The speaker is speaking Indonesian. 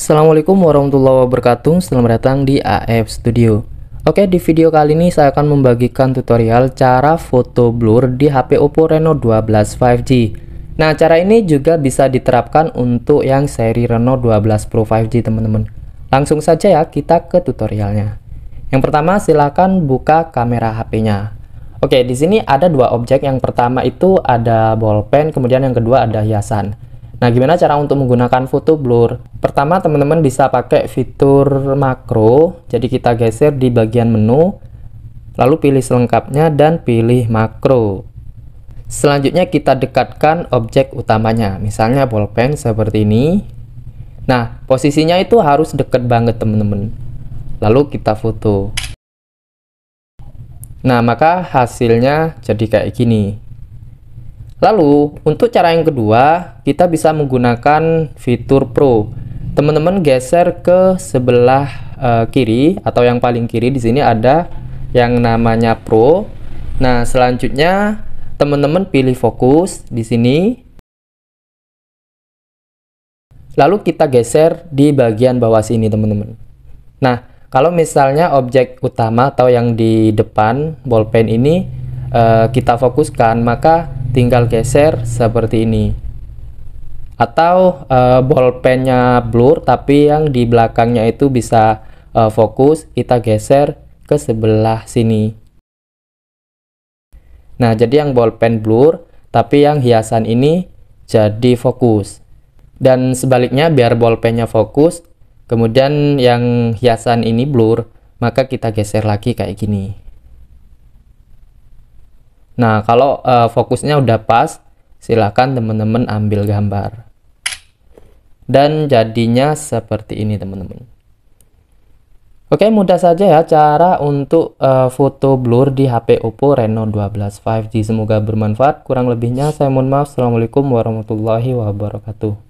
Assalamualaikum warahmatullahi wabarakatuh Selamat datang di AF Studio Oke di video kali ini saya akan membagikan tutorial cara foto blur di HP Oppo Reno 12 5G Nah cara ini juga bisa diterapkan untuk yang seri Reno 12 Pro 5G teman-teman Langsung saja ya kita ke tutorialnya Yang pertama silahkan buka kamera HP-nya Oke di sini ada dua objek yang pertama itu ada bolpen kemudian yang kedua ada hiasan Nah, gimana cara untuk menggunakan foto blur? Pertama, teman-teman bisa pakai fitur makro. Jadi kita geser di bagian menu, lalu pilih selengkapnya dan pilih makro. Selanjutnya kita dekatkan objek utamanya, misalnya bolpen seperti ini. Nah, posisinya itu harus deket banget teman-teman. Lalu kita foto. Nah, maka hasilnya jadi kayak gini. Lalu, untuk cara yang kedua, kita bisa menggunakan fitur Pro. Teman-teman geser ke sebelah uh, kiri atau yang paling kiri di sini ada yang namanya Pro. Nah, selanjutnya teman-teman pilih fokus di sini. Lalu kita geser di bagian bawah sini, teman-teman. Nah, kalau misalnya objek utama atau yang di depan bolpen ini uh, kita fokuskan, maka tinggal geser seperti ini atau e, eh, bolpennya blur tapi yang di belakangnya itu bisa e, fokus kita geser ke sebelah sini nah jadi yang bolpen blur tapi yang hiasan ini jadi fokus dan sebaliknya biar bolpennya fokus kemudian yang hiasan ini blur maka kita geser lagi kayak gini Nah, kalau uh, fokusnya udah pas, silahkan teman-teman ambil gambar. Dan jadinya seperti ini, teman-teman. Oke, mudah saja ya cara untuk uh, foto blur di HP Oppo Reno 12 5G. Semoga bermanfaat. Kurang lebihnya saya mohon maaf. Assalamualaikum warahmatullahi wabarakatuh.